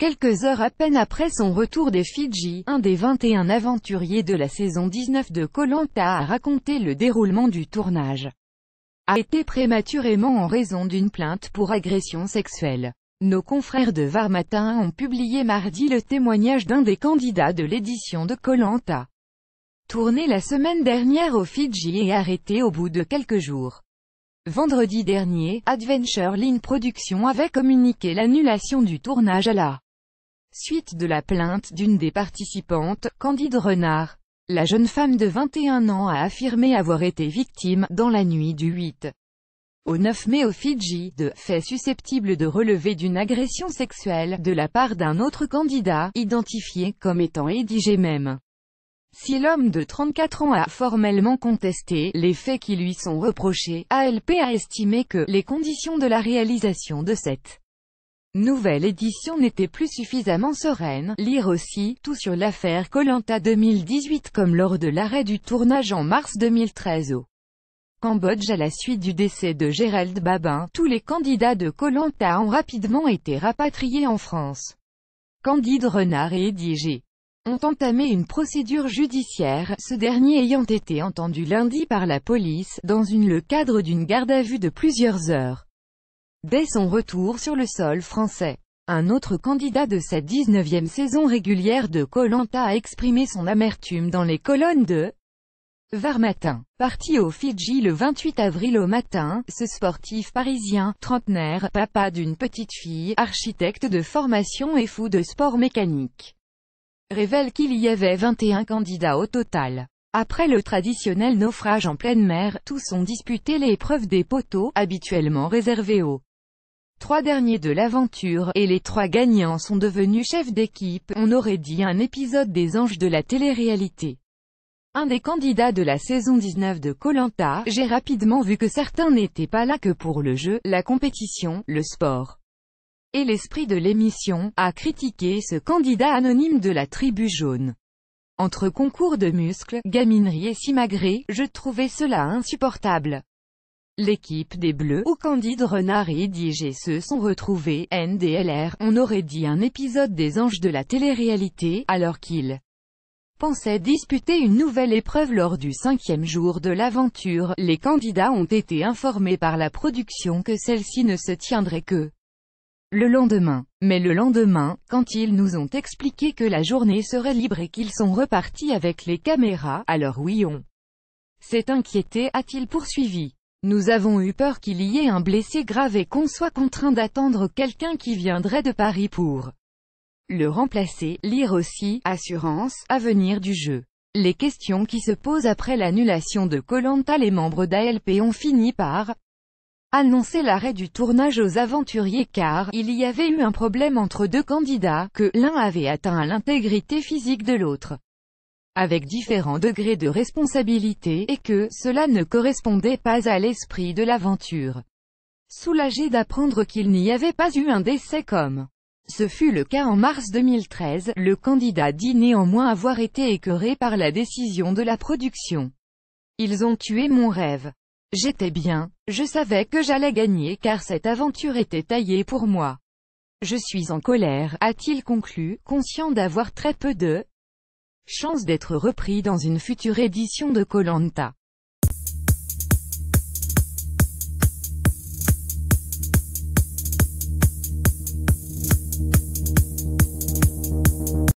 Quelques heures à peine après son retour des Fidji, un des 21 aventuriers de la saison 19 de Colanta a raconté le déroulement du tournage. A été prématurément en raison d'une plainte pour agression sexuelle. Nos confrères de Varmatin ont publié mardi le témoignage d'un des candidats de l'édition de Colanta. Tourné la semaine dernière aux Fidji et arrêté au bout de quelques jours. Vendredi dernier, Adventure Line Productions avait communiqué l'annulation du tournage à la Suite de la plainte d'une des participantes, Candide Renard. La jeune femme de 21 ans a affirmé avoir été victime, dans la nuit du 8 au 9 mai aux Fidji, de faits susceptibles de relever d'une agression sexuelle de la part d'un autre candidat, identifié comme étant édigé même. Si l'homme de 34 ans a formellement contesté les faits qui lui sont reprochés, ALP a estimé que les conditions de la réalisation de cette nouvelle édition n'était plus suffisamment sereine. Lire aussi, tout sur l'affaire Colanta 2018 comme lors de l'arrêt du tournage en mars 2013 au Cambodge à la suite du décès de Gérald Babin, tous les candidats de Colanta ont rapidement été rapatriés en France. Candide Renard et Eddie G. ont entamé une procédure judiciaire, ce dernier ayant été entendu lundi par la police, dans une, le cadre d'une garde à vue de plusieurs heures. Dès son retour sur le sol français, un autre candidat de cette 19e saison régulière de Colanta a exprimé son amertume dans les colonnes de Varmatin. Parti aux Fidji le 28 avril au matin, ce sportif parisien, trentenaire, papa d'une petite fille, architecte de formation et fou de sport mécanique, révèle qu'il y avait 21 candidats au total. Après le traditionnel naufrage en pleine mer, tous ont disputé l'épreuve des poteaux, habituellement réservés aux trois derniers de l'aventure, et les trois gagnants sont devenus chefs d'équipe, on aurait dit un épisode des anges de la télé-réalité. Un des candidats de la saison 19 de Colanta, j'ai rapidement vu que certains n'étaient pas là que pour le jeu, la compétition, le sport. Et l'esprit de l'émission, a critiqué ce candidat anonyme de la tribu jaune. Entre concours de muscles, gaminerie et simagrées, je trouvais cela insupportable. L'équipe des Bleus, ou Candide Renard et Didier se sont retrouvés, NDLR, on aurait dit un épisode des anges de la télé-réalité, alors qu'ils pensaient disputer une nouvelle épreuve lors du cinquième jour de l'aventure, les candidats ont été informés par la production que celle-ci ne se tiendrait que le lendemain. Mais le lendemain, quand ils nous ont expliqué que la journée serait libre et qu'ils sont repartis avec les caméras, alors oui on s'est inquiété, a-t-il poursuivi. Nous avons eu peur qu'il y ait un blessé grave et qu'on soit contraint d'attendre quelqu'un qui viendrait de Paris pour le remplacer, lire aussi, assurance, avenir du jeu. Les questions qui se posent après l'annulation de Colanta les membres d'ALP ont fini par annoncer l'arrêt du tournage aux aventuriers car il y avait eu un problème entre deux candidats, que l'un avait atteint l'intégrité physique de l'autre avec différents degrés de responsabilité, et que, cela ne correspondait pas à l'esprit de l'aventure. Soulagé d'apprendre qu'il n'y avait pas eu un décès comme ce fut le cas en mars 2013, le candidat dit néanmoins avoir été écœuré par la décision de la production. Ils ont tué mon rêve. J'étais bien, je savais que j'allais gagner car cette aventure était taillée pour moi. Je suis en colère, a-t-il conclu, conscient d'avoir très peu de Chance d'être repris dans une future édition de Colanta.